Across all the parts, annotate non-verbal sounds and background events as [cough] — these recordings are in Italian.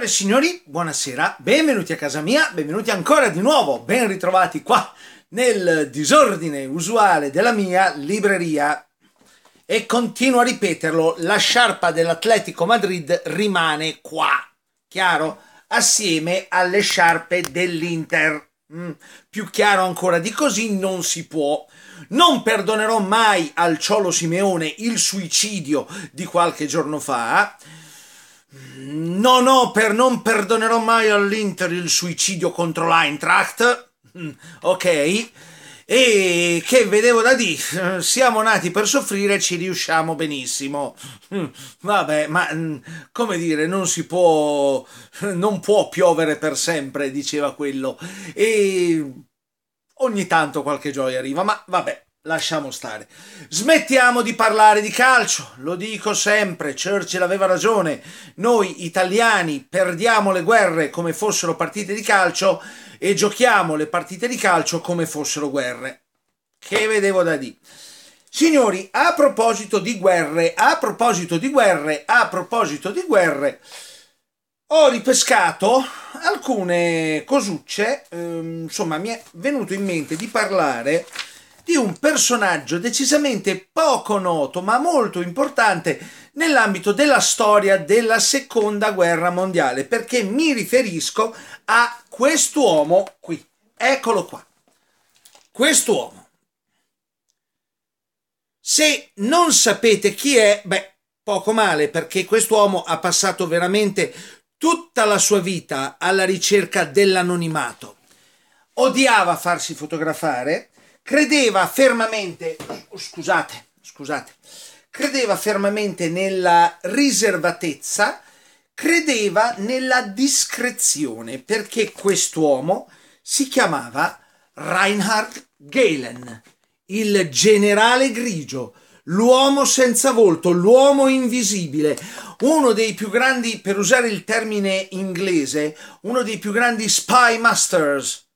Signore e signori, buonasera, benvenuti a casa mia, benvenuti ancora di nuovo, ben ritrovati qua nel disordine usuale della mia libreria. E continuo a ripeterlo, la sciarpa dell'Atletico Madrid rimane qua, chiaro? Assieme alle sciarpe dell'Inter. Mm, più chiaro ancora di così non si può. Non perdonerò mai al Ciolo Simeone il suicidio di qualche giorno fa No, no, per non perdonerò mai all'Inter il suicidio contro l'Eintracht. Mm, ok. E che vedevo da dì, siamo nati per soffrire e ci riusciamo benissimo. Mm, vabbè, ma mm, come dire, non si può, non può piovere per sempre, diceva quello. E ogni tanto qualche gioia arriva, ma vabbè. Lasciamo stare. Smettiamo di parlare di calcio, lo dico sempre, Churchill aveva ragione, noi italiani perdiamo le guerre come fossero partite di calcio e giochiamo le partite di calcio come fossero guerre. Che vedevo da lì. Signori, a proposito di guerre, a proposito di guerre, a proposito di guerre, ho ripescato alcune cosucce, ehm, insomma mi è venuto in mente di parlare di un personaggio decisamente poco noto ma molto importante nell'ambito della storia della seconda guerra mondiale perché mi riferisco a quest'uomo qui. Eccolo qua. Quest'uomo. Se non sapete chi è, beh, poco male perché quest'uomo ha passato veramente tutta la sua vita alla ricerca dell'anonimato. Odiava farsi fotografare, credeva fermamente, scusate, scusate, credeva fermamente nella riservatezza, credeva nella discrezione, perché quest'uomo si chiamava Reinhard Galen, il generale grigio, l'uomo senza volto, l'uomo invisibile, uno dei più grandi, per usare il termine inglese, uno dei più grandi spy masters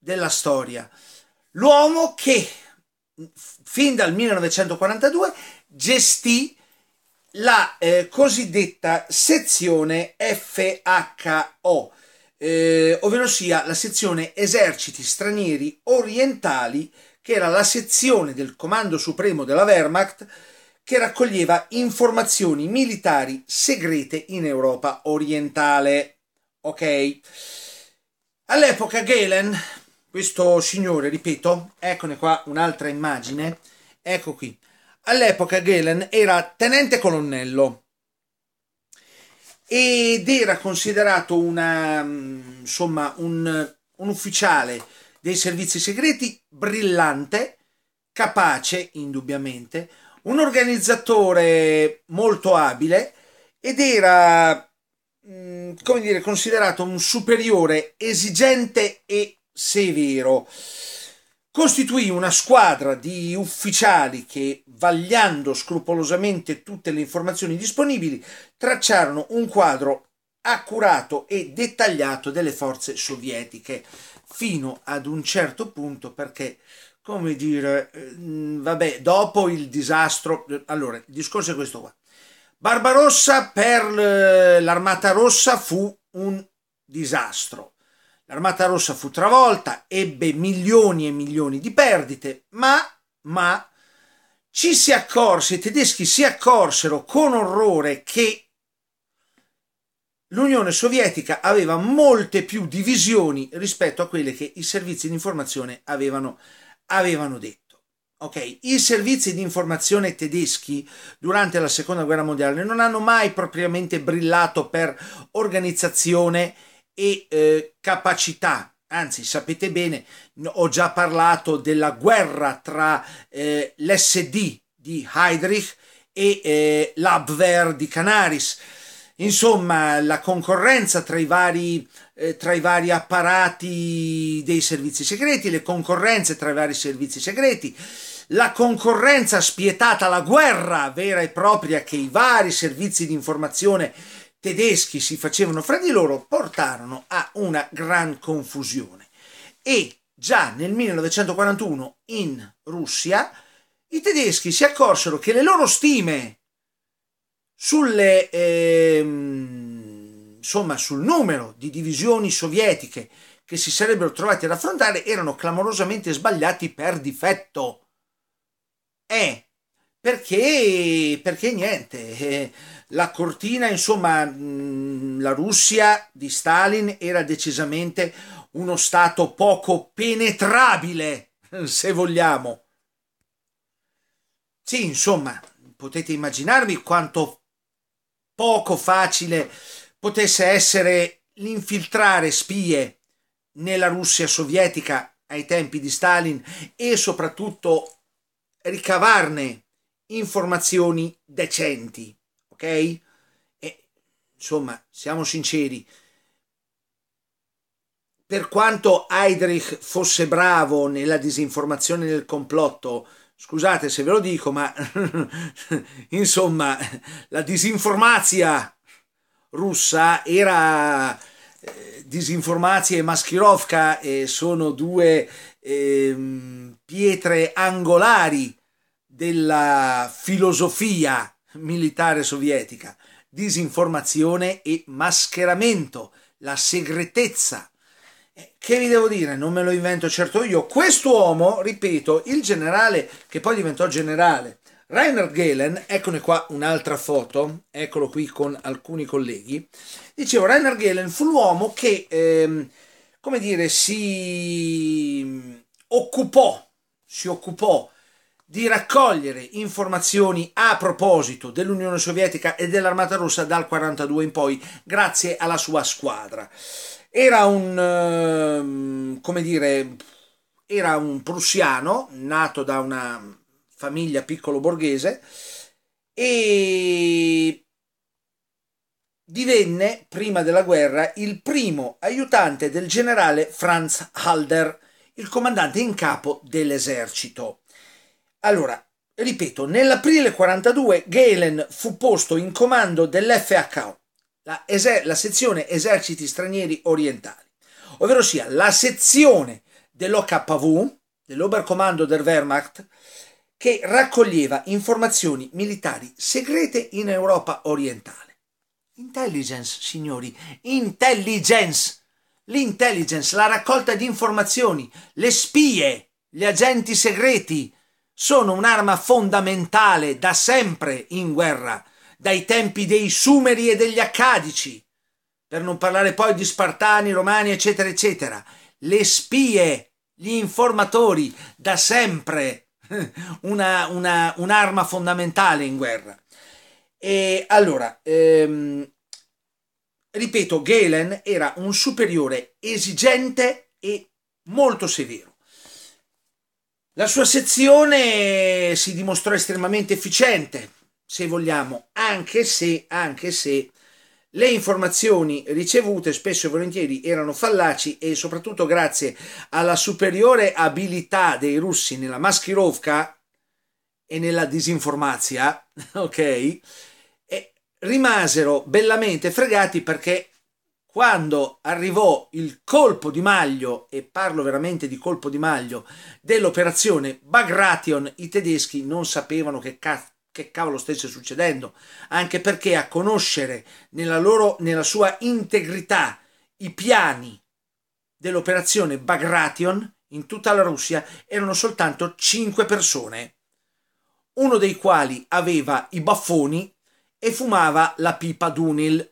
della storia l'uomo che fin dal 1942 gestì la eh, cosiddetta sezione FHO, eh, ovvero sia la sezione eserciti stranieri orientali, che era la sezione del Comando Supremo della Wehrmacht che raccoglieva informazioni militari segrete in Europa orientale. Ok. All'epoca Galen questo signore, ripeto, eccone qua un'altra immagine, ecco qui. All'epoca Galen era tenente colonnello ed era considerato una, mm, insomma, un, un ufficiale dei servizi segreti brillante, capace indubbiamente, un organizzatore molto abile ed era, mm, come dire, considerato un superiore esigente e Severo. Costituì una squadra di ufficiali che, vagliando scrupolosamente tutte le informazioni disponibili, tracciarono un quadro accurato e dettagliato delle forze sovietiche, fino ad un certo punto perché come dire, mm, vabbè, dopo il disastro, allora, il discorso è questo qua. Barbarossa per l'armata rossa fu un disastro. L'armata rossa fu travolta, ebbe milioni e milioni di perdite, ma, ma ci si accorse, i tedeschi si accorsero con orrore che l'Unione Sovietica aveva molte più divisioni rispetto a quelle che i servizi di informazione avevano, avevano detto. Okay. I servizi di informazione tedeschi durante la seconda guerra mondiale non hanno mai propriamente brillato per organizzazione e eh, capacità. Anzi, sapete bene, ho già parlato della guerra tra eh, l'SD di Heydrich e eh, l'Abwehr di Canaris. Insomma, la concorrenza tra i, vari, eh, tra i vari apparati dei servizi segreti, le concorrenze tra i vari servizi segreti, la concorrenza spietata, la guerra vera e propria che i vari servizi di informazione tedeschi si facevano fra di loro portarono a una gran confusione e già nel 1941 in Russia i tedeschi si accorsero che le loro stime sulle, ehm, insomma, sul numero di divisioni sovietiche che si sarebbero trovati ad affrontare erano clamorosamente sbagliati per difetto. Eh, perché, perché niente, eh, la cortina, insomma, mm, la Russia di Stalin era decisamente uno stato poco penetrabile, [laughs] se vogliamo. Sì, insomma, potete immaginarvi quanto poco facile potesse essere l'infiltrare spie nella Russia sovietica ai tempi di Stalin e soprattutto ricavarne informazioni decenti ok? E, insomma, siamo sinceri, per quanto Heydrich fosse bravo nella disinformazione e nel complotto, scusate se ve lo dico, ma [laughs] insomma, la disinformazia russa era eh, disinformazia e Maschirovka e eh, sono due eh, pietre angolari della filosofia militare sovietica, disinformazione e mascheramento, la segretezza. Eh, che vi devo dire? Non me lo invento certo io. Quest'uomo, ripeto, il generale che poi diventò generale, Rainer Gehlen, eccone qua un'altra foto, eccolo qui con alcuni colleghi, dicevo Rainer Gehlen fu l'uomo che, ehm, come dire, si occupò, si occupò di raccogliere informazioni a proposito dell'Unione Sovietica e dell'Armata Rossa dal 42 in poi, grazie alla sua squadra. Era un, ehm, come dire, era un prussiano nato da una famiglia piccolo borghese e divenne, prima della guerra, il primo aiutante del generale Franz Halder, il comandante in capo dell'esercito. Allora, ripeto, nell'aprile 42 Galen fu posto in comando dell'FHO, la, eser- la sezione eserciti stranieri orientali, ovvero sia la sezione dell'OKV, dell'Oberkommando der Wehrmacht, che raccoglieva informazioni militari segrete in Europa orientale. Intelligence, signori, intelligence! L'intelligence, la raccolta di informazioni, le spie, gli agenti segreti, sono un'arma fondamentale da sempre in guerra, dai tempi dei Sumeri e degli Accadici, per non parlare poi di Spartani, Romani, eccetera, eccetera. Le spie, gli informatori, da sempre [laughs] una, una, un'arma fondamentale in guerra. E allora, ehm, ripeto, Galen era un superiore esigente e molto severo. La sua sezione si dimostrò estremamente efficiente, se vogliamo, anche se, anche se le informazioni ricevute spesso e volentieri erano fallaci e soprattutto grazie alla superiore abilità dei russi nella maschirovka e nella disinformazia, [laughs] ok? rimasero bellamente fregati perché quando arrivò il colpo di maglio, e parlo veramente di colpo di maglio, dell'operazione Bagration, i tedeschi non sapevano che cazzo che cavolo stesse succedendo, anche perché a conoscere nella, loro, nella sua integrità i piani dell'operazione Bagration in tutta la Russia erano soltanto 5 persone, uno dei quali aveva i baffoni e fumava la pipa d'Unil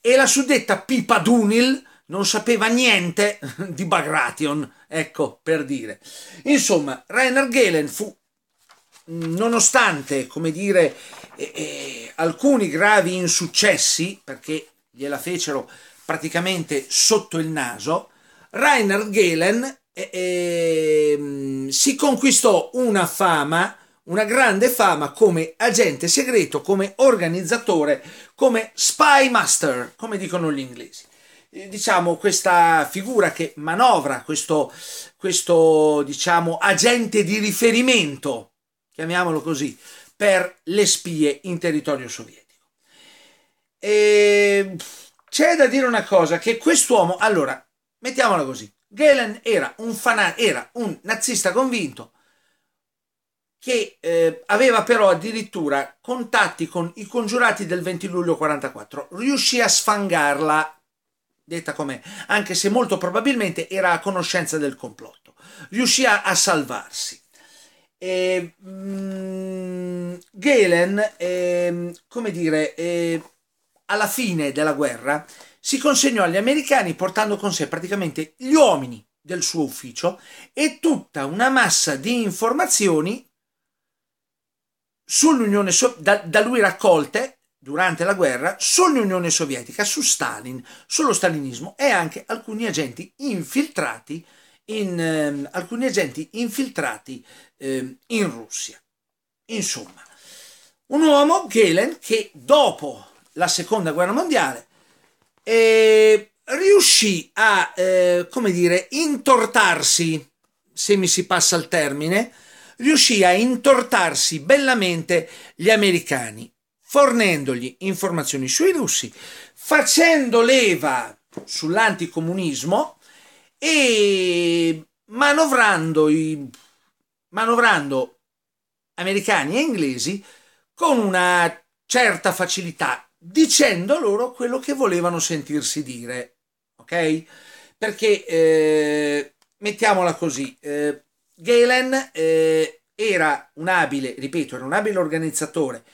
e la suddetta Pipa Dunil non sapeva niente di Bagration, ecco per dire. Insomma, Rainer Gehlen fu, nonostante, come dire, eh, eh, alcuni gravi insuccessi, perché gliela fecero praticamente sotto il naso, Rainer Gehlen eh, si conquistò una fama una grande fama come agente segreto, come organizzatore, come spy master, come dicono gli inglesi. Eh, diciamo questa figura che manovra, questo, questo diciamo, agente di riferimento, chiamiamolo così, per le spie in territorio sovietico. E c'è da dire una cosa, che quest'uomo, allora, mettiamola così, Galen era un, fanà, era un nazista convinto, che eh, aveva però addirittura contatti con i congiurati del 20 luglio 44. Riuscì a sfangarla, detta com'è, anche se molto probabilmente era a conoscenza del complotto. Riuscì a, a salvarsi. E, mh, mm, Galen, eh, come dire, eh, alla fine della guerra si consegnò agli americani portando con sé praticamente gli uomini del suo ufficio e tutta una massa di informazioni sull'Unione so- da, da lui raccolte durante la guerra sull'Unione Sovietica, su Stalin, sullo stalinismo e anche alcuni agenti infiltrati in, eh, alcuni agenti infiltrati eh, in Russia. Insomma, un uomo, Galen, che dopo la seconda guerra mondiale eh, riuscì a, eh, come dire, intortarsi, se mi si passa il termine, riuscì a intortarsi bellamente gli americani, fornendogli informazioni sui russi, facendo leva sull'anticomunismo e manovrando, i, manovrando americani e inglesi con una certa facilità, dicendo loro quello che volevano sentirsi dire. Ok? Perché eh, mettiamola così. Eh, Galen eh, era un abile, ripeto, era un abile organizzatore,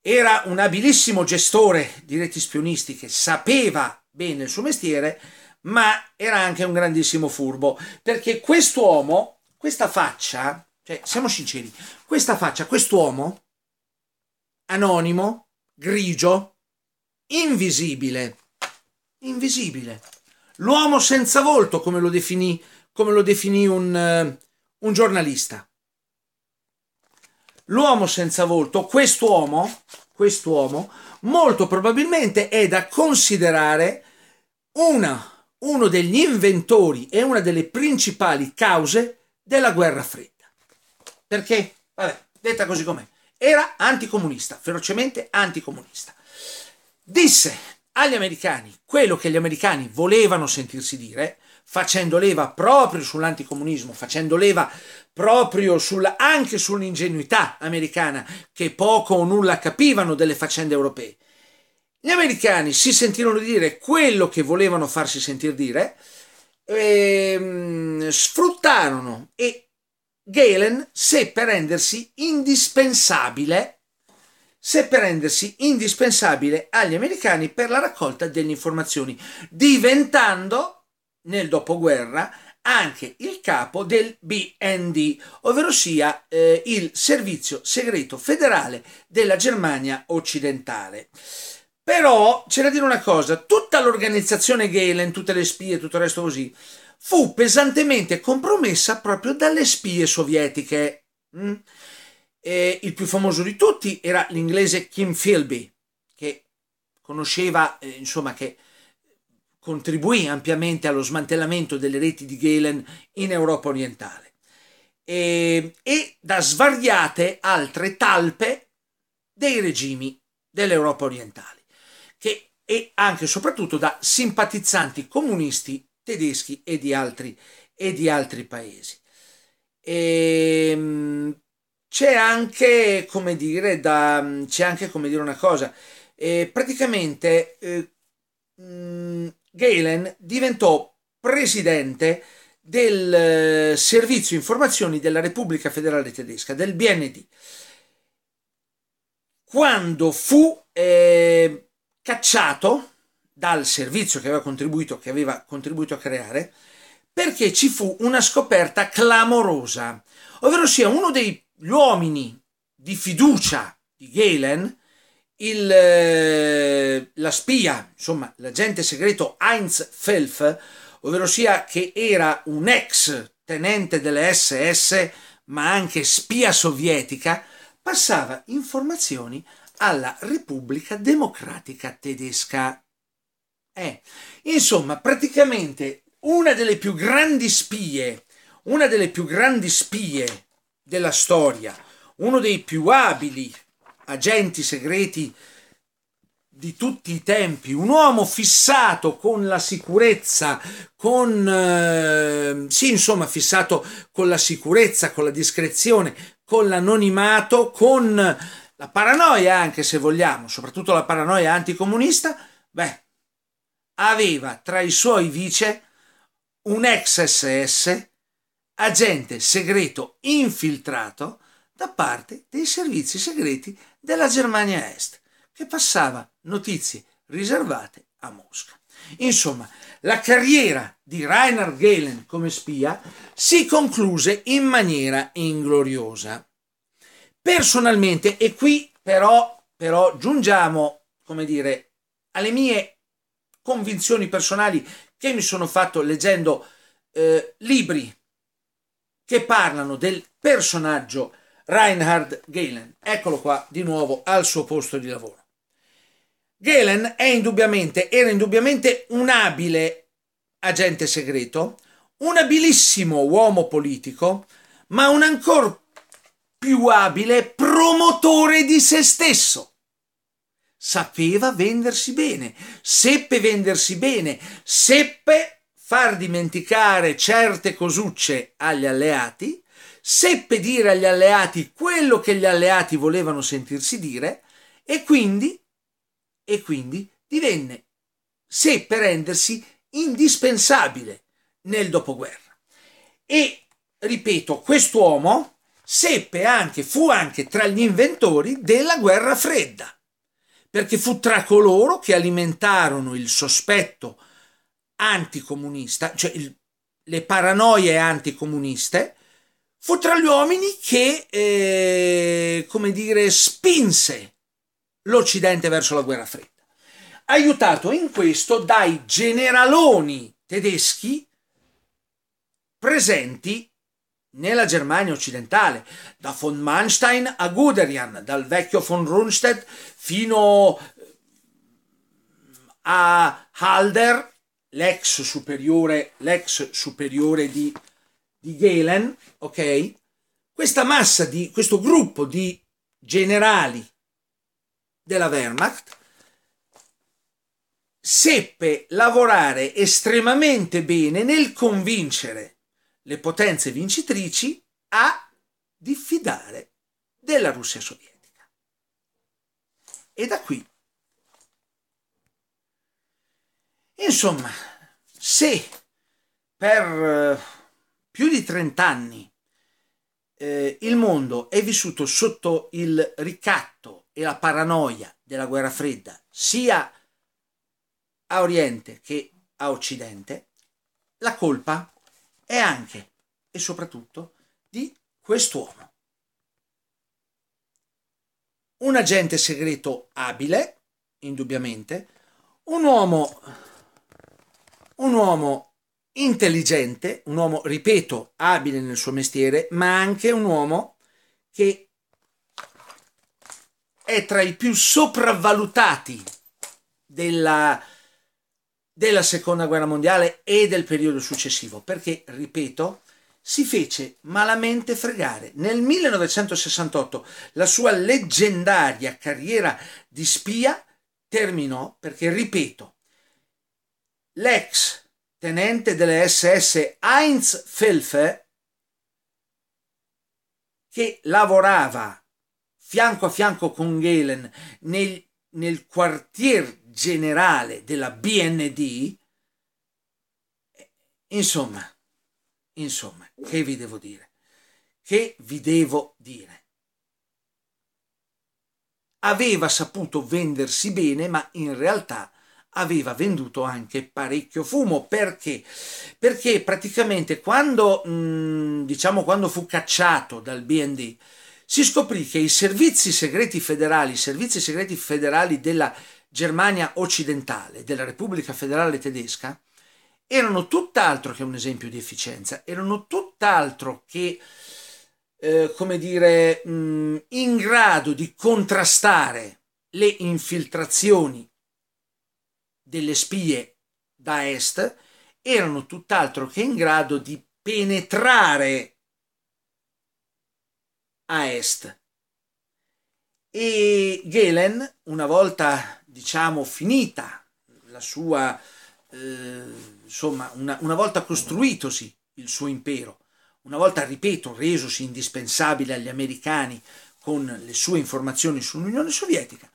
era un abilissimo gestore di reti spionistiche, sapeva bene il suo mestiere, ma era anche un grandissimo furbo, perché quest'uomo, questa faccia, cioè siamo sinceri, questa faccia, quest'uomo, anonimo, grigio, invisibile, invisibile, l'uomo senza volto, come lo definì, come lo definì un... Uh, un giornalista. L'uomo senza volto, quest'uomo, quest'uomo molto probabilmente è da considerare una, uno degli inventori e una delle principali cause della guerra fredda. Perché, vabbè, detta così com'è, era anticomunista, ferocemente anticomunista. Disse agli americani quello che gli americani volevano sentirsi dire, facendo leva proprio sull'anticomunismo, facendo leva proprio sul, anche sull'ingenuità americana che poco o nulla capivano delle faccende europee. Gli americani si sentirono dire quello che volevano farsi sentire dire, e, ehm, sfruttarono e Galen seppe rendersi indispensabile seppe rendersi indispensabile agli americani per la raccolta delle informazioni, diventando nel dopoguerra anche il capo del BND, ovvero sia eh, il Servizio Segreto Federale della Germania Occidentale. Però c'è da dire una cosa, tutta l'organizzazione Galen, tutte le spie, tutto il resto così, fu pesantemente compromessa proprio dalle spie sovietiche. Mm? il più famoso di tutti era l'inglese Kim Philby, che conosceva, eh, insomma, che contribuì ampiamente allo smantellamento delle reti di Galen in Europa orientale e, e da svariate altre talpe dei regimi dell'Europa orientale che, e anche e soprattutto da simpatizzanti comunisti tedeschi e di altri, e di altri paesi. E, ehm, c'è anche, come dire, da, c'è anche, come dire una cosa, eh, praticamente eh, Galen diventò presidente del eh, Servizio Informazioni della Repubblica Federale Tedesca, del BND, quando fu eh, cacciato dal servizio che aveva contribuito, che aveva contribuito a creare, perché ci fu una scoperta clamorosa, ovvero sia uno degli uomini di fiducia di Galen, il, eh, la spia, insomma l'agente segreto Heinz Felf, ovvero sia che era un ex tenente delle SS ma anche spia sovietica, passava informazioni alla Repubblica Democratica Tedesca. Eh, insomma, praticamente una delle più grandi spie, una delle più grandi spie della storia, uno dei più abili agenti segreti di tutti i tempi, un uomo fissato con la sicurezza, con eh, sì, insomma, fissato con la sicurezza, con la discrezione, con l'anonimato, con la paranoia anche se vogliamo, soprattutto la paranoia anticomunista, beh, aveva tra i suoi vice un ex SS, agente segreto infiltrato da parte dei servizi segreti della Germania Est, che passava notizie riservate a Mosca. Insomma, la carriera di Reinhard Gehlen come spia si concluse in maniera ingloriosa. Personalmente, e qui però, però giungiamo, come dire, alle mie convinzioni personali che mi sono fatto leggendo eh, libri che parlano del personaggio Reinhard Galen. Eccolo qua di nuovo al suo posto di lavoro. Galen indubbiamente, era indubbiamente un abile agente segreto, un abilissimo uomo politico, ma un ancora più abile promotore di se stesso. Sapeva vendersi bene, seppe vendersi bene, seppe far dimenticare certe cosucce agli alleati seppe dire agli alleati quello che gli alleati volevano sentirsi dire e quindi, e quindi divenne, seppe rendersi indispensabile nel dopoguerra. E, ripeto, quest'uomo seppe anche, fu anche tra gli inventori della guerra fredda, perché fu tra coloro che alimentarono il sospetto anticomunista, cioè il, le paranoie anticomuniste, fu tra gli uomini che, eh, come dire, spinse l'Occidente verso la guerra fredda, aiutato in questo dai generaloni tedeschi presenti nella Germania occidentale, da von Manstein a Guderian, dal vecchio von Rundstedt fino eh, a Halder, l'ex superiore, l'ex superiore di di Galen, ok? Questa massa di questo gruppo di generali della Wehrmacht seppe lavorare estremamente bene nel convincere le potenze vincitrici a diffidare della Russia sovietica. E da qui, insomma, se per eh, più di 30 anni eh, il mondo è vissuto sotto il ricatto e la paranoia della guerra fredda, sia a Oriente che a Occidente, la colpa è anche e soprattutto di quest'uomo. Un agente segreto abile, indubbiamente, un uomo, un uomo intelligente, un uomo, ripeto, abile nel suo mestiere, ma anche un uomo che è tra i più sopravvalutati della, della seconda guerra mondiale e del periodo successivo, perché, ripeto, si fece malamente fregare. Nel 1968 la sua leggendaria carriera di spia terminò perché, ripeto, l'ex tenente delle SS Heinz Felfe, che lavorava fianco a fianco con Galen nel, nel quartier generale della BND, insomma, insomma, che vi devo dire? Che vi devo dire? Aveva saputo vendersi bene, ma in realtà aveva venduto anche parecchio fumo. Perché? Perché praticamente quando, mh, mm, diciamo, quando fu cacciato dal BND, si scoprì che i servizi segreti federali, i servizi segreti federali della Germania occidentale, della Repubblica federale tedesca, erano tutt'altro che un esempio di efficienza, erano tutt'altro che, eh, come dire, mh, mm, in grado di contrastare le infiltrazioni delle spie da est erano tutt'altro che in grado di penetrare a est. E Galen, una volta diciamo finita la sua, eh, insomma, una, una volta costruitosi il suo impero, una volta, ripeto, resosi indispensabile agli americani con le sue informazioni sull'Unione Sovietica,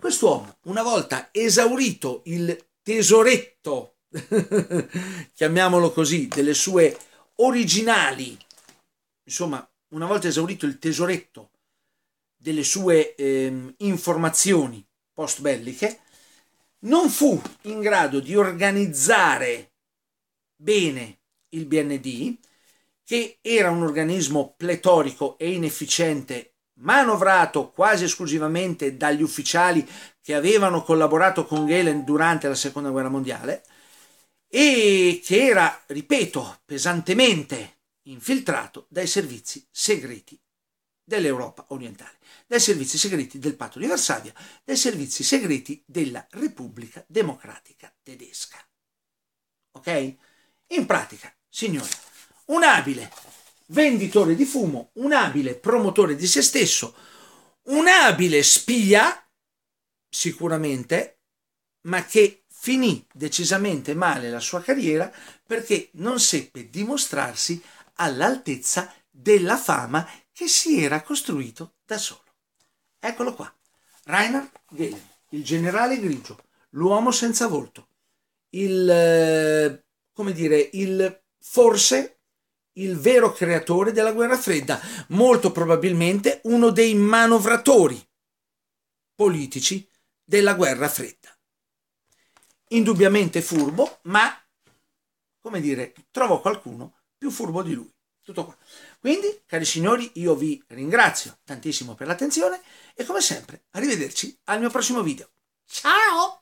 Quest'uomo, una volta esaurito il tesoretto, [laughs] chiamiamolo così, delle sue originali, insomma, una volta esaurito il tesoretto delle sue eh, informazioni post belliche, non fu in grado di organizzare bene il BND, che era un organismo pletorico e inefficiente manovrato quasi esclusivamente dagli ufficiali che avevano collaborato con Galen durante la seconda guerra mondiale e che era, ripeto, pesantemente infiltrato dai servizi segreti dell'Europa orientale, dai servizi segreti del patto di Varsavia, dai servizi segreti della Repubblica Democratica Tedesca. Ok? In pratica, signori, un abile venditore di fumo, un abile promotore di se stesso, un abile spia, sicuramente, ma che finì decisamente male la sua carriera perché non seppe dimostrarsi all'altezza della fama che si era costruito da solo. Eccolo qua, Reinhard Gehlen, il generale grigio, l'uomo senza volto, il, eh, come dire, il forse il vero creatore della guerra fredda, molto probabilmente uno dei manovratori politici della guerra fredda. Indubbiamente furbo, ma come dire, trovo qualcuno più furbo di lui. Tutto qua. Quindi, cari signori, io vi ringrazio tantissimo per l'attenzione e come sempre, arrivederci al mio prossimo video. Ciao!